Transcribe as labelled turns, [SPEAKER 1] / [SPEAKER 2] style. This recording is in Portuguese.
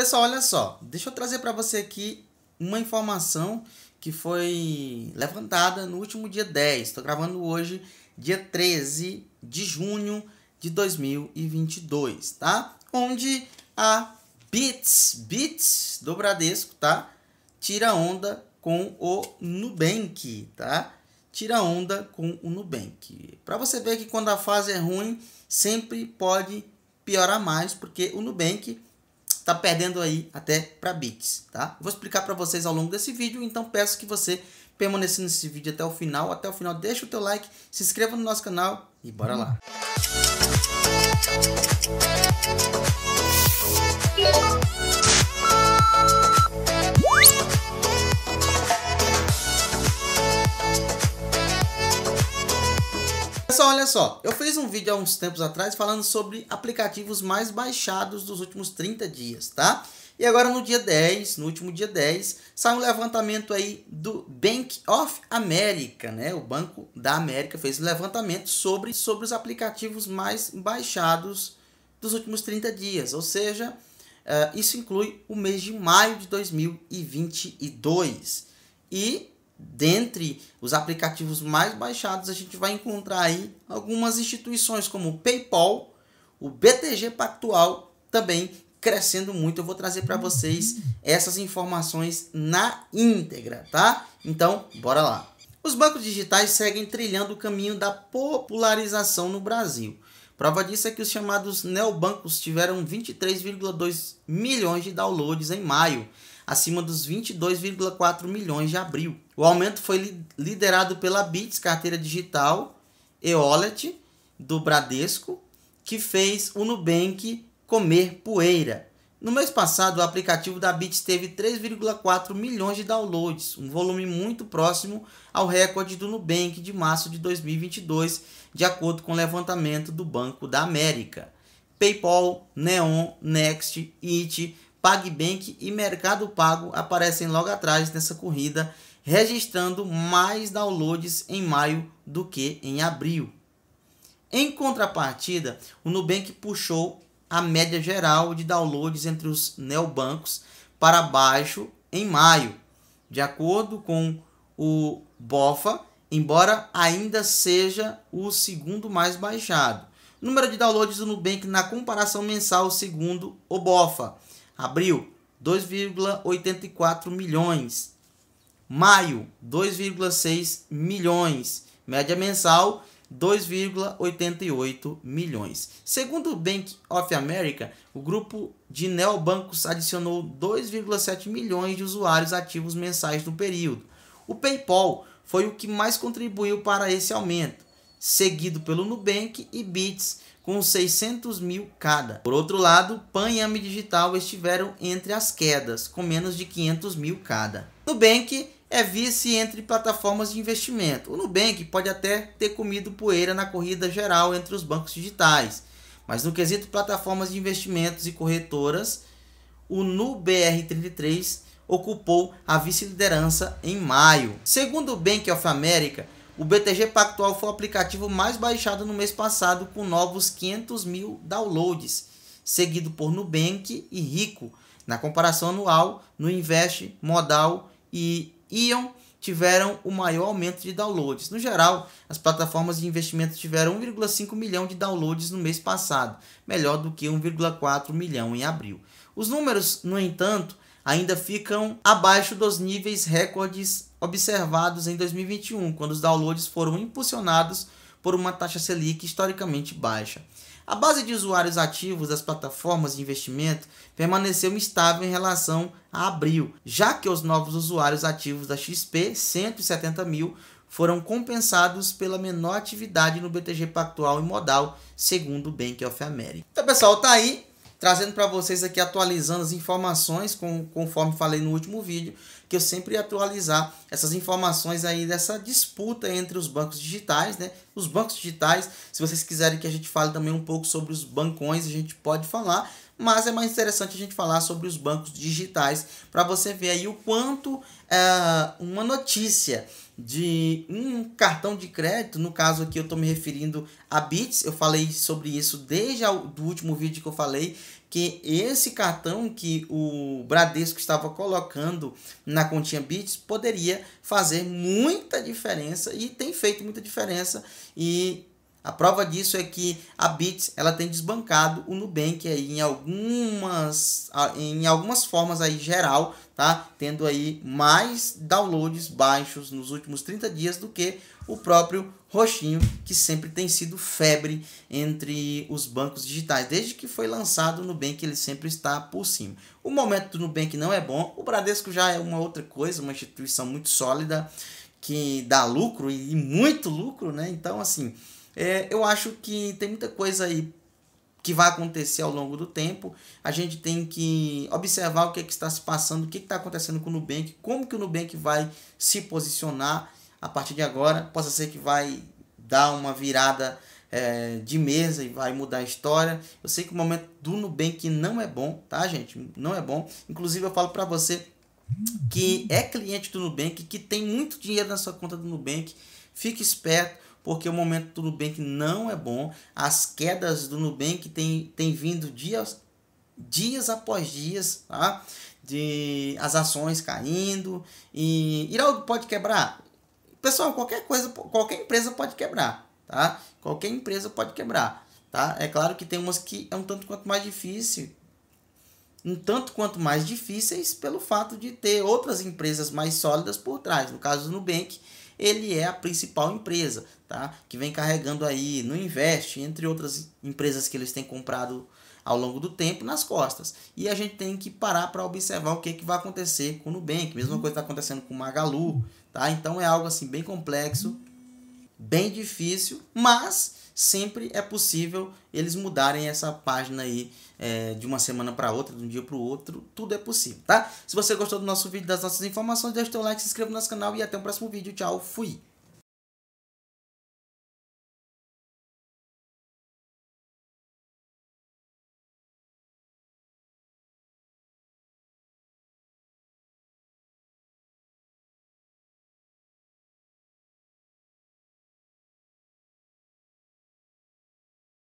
[SPEAKER 1] Pessoal, olha só, deixa eu trazer para você aqui uma informação que foi levantada no último dia 10. Estou gravando hoje, dia 13 de junho de 2022, tá? Onde a Bits, Bits do Bradesco, tá? Tira onda com o Nubank, tá? Tira onda com o Nubank. Para você ver que quando a fase é ruim, sempre pode piorar mais, porque o Nubank está perdendo aí até para bits, tá? Vou explicar para vocês ao longo desse vídeo, então peço que você permaneça nesse vídeo até o final. Até o final, deixa o teu like, se inscreva no nosso canal e bora lá! Música olha só, eu fiz um vídeo há uns tempos atrás falando sobre aplicativos mais baixados dos últimos 30 dias, tá? E agora no dia 10, no último dia 10, sai um levantamento aí do Bank of America, né? O Banco da América fez um levantamento sobre, sobre os aplicativos mais baixados dos últimos 30 dias, ou seja, uh, isso inclui o mês de maio de 2022. E dentre os aplicativos mais baixados, a gente vai encontrar aí algumas instituições como o PayPal, o BTG Pactual também crescendo muito. Eu vou trazer para vocês essas informações na íntegra, tá? Então, bora lá. Os bancos digitais seguem trilhando o caminho da popularização no Brasil. Prova disso é que os chamados neobancos tiveram 23,2 milhões de downloads em maio, acima dos 22,4 milhões de abril. O aumento foi liderado pela Bits, carteira digital, e Wallet, do Bradesco, que fez o Nubank comer poeira. No mês passado, o aplicativo da Bits teve 3,4 milhões de downloads, um volume muito próximo ao recorde do Nubank de março de 2022, de acordo com o levantamento do Banco da América. PayPal, Neon, Next, It PagBank e Mercado Pago aparecem logo atrás nessa corrida, registrando mais downloads em maio do que em abril. Em contrapartida, o Nubank puxou a média geral de downloads entre os neobancos para baixo em maio, de acordo com o BOFA, embora ainda seja o segundo mais baixado. número de downloads do Nubank na comparação mensal segundo o BOFA Abril, 2,84 milhões. Maio, 2,6 milhões. Média mensal, 2,88 milhões. Segundo o Bank of America, o grupo de neobancos adicionou 2,7 milhões de usuários ativos mensais no período. O PayPal foi o que mais contribuiu para esse aumento, seguido pelo Nubank e Bits, com 600 mil cada. Por outro lado, PAN e AME Digital estiveram entre as quedas, com menos de 500 mil cada. Nubank é vice entre plataformas de investimento. O Nubank pode até ter comido poeira na corrida geral entre os bancos digitais, mas no quesito plataformas de investimentos e corretoras, o NUBR33 ocupou a vice-liderança em maio. Segundo o Bank of America, o BTG Pactual foi o aplicativo mais baixado no mês passado, com novos 500 mil downloads, seguido por Nubank e Rico. Na comparação anual, no Invest, Modal e Ion tiveram o maior aumento de downloads. No geral, as plataformas de investimento tiveram 1,5 milhão de downloads no mês passado, melhor do que 1,4 milhão em abril. Os números, no entanto, ainda ficam abaixo dos níveis recordes observados em 2021, quando os downloads foram impulsionados por uma taxa Selic historicamente baixa. A base de usuários ativos das plataformas de investimento permaneceu estável em relação a abril, já que os novos usuários ativos da XP, 170 mil, foram compensados pela menor atividade no BTG Pactual e Modal, segundo o Bank of America. Então, pessoal, tá aí trazendo para vocês aqui, atualizando as informações, com, conforme falei no último vídeo, que eu sempre ia atualizar essas informações aí dessa disputa entre os bancos digitais, né? Os bancos digitais, se vocês quiserem que a gente fale também um pouco sobre os bancões, a gente pode falar, mas é mais interessante a gente falar sobre os bancos digitais, para você ver aí o quanto é, uma notícia de um cartão de crédito, no caso aqui eu estou me referindo a Bits, eu falei sobre isso desde o último vídeo que eu falei, que esse cartão que o Bradesco estava colocando na continha Bits poderia fazer muita diferença e tem feito muita diferença e a prova disso é que a Bits ela tem desbancado o Nubank aí em algumas em algumas formas aí geral, tá? Tendo aí mais downloads baixos nos últimos 30 dias do que o próprio roxinho, que sempre tem sido febre entre os bancos digitais. Desde que foi lançado o Nubank, ele sempre está por cima. O momento do Nubank não é bom, o Bradesco já é uma outra coisa, uma instituição muito sólida que dá lucro e muito lucro, né? Então, assim, é, eu acho que tem muita coisa aí que vai acontecer ao longo do tempo. A gente tem que observar o que, é que está se passando, o que é está acontecendo com o Nubank, como que o Nubank vai se posicionar a partir de agora. Possa ser que vai dar uma virada é, de mesa e vai mudar a história. Eu sei que o momento do Nubank não é bom, tá, gente? Não é bom. Inclusive, eu falo para você que é cliente do Nubank, que tem muito dinheiro na sua conta do Nubank. Fique esperto porque o momento do Nubank não é bom. As quedas do Nubank têm tem vindo dias, dias após dias, tá? De as ações caindo. E Iraldo pode quebrar? Pessoal, qualquer coisa, qualquer empresa pode quebrar, tá? Qualquer empresa pode quebrar, tá? É claro que tem umas que é um tanto quanto mais difícil, um tanto quanto mais difíceis pelo fato de ter outras empresas mais sólidas por trás. No caso do Nubank, ele é a principal empresa, tá? Que vem carregando aí no Invest, entre outras empresas que eles têm comprado ao longo do tempo nas costas. E a gente tem que parar para observar o que, que vai acontecer com o Nubank. Mesma coisa está acontecendo com o Magalu, tá? Então é algo assim bem complexo, bem difícil, mas sempre é possível eles mudarem essa página aí é, de uma semana para outra, de um dia para o outro, tudo é possível, tá? Se você gostou do nosso vídeo, das nossas informações, deixa o seu like, se inscreva no nosso canal e até o próximo vídeo. Tchau, fui!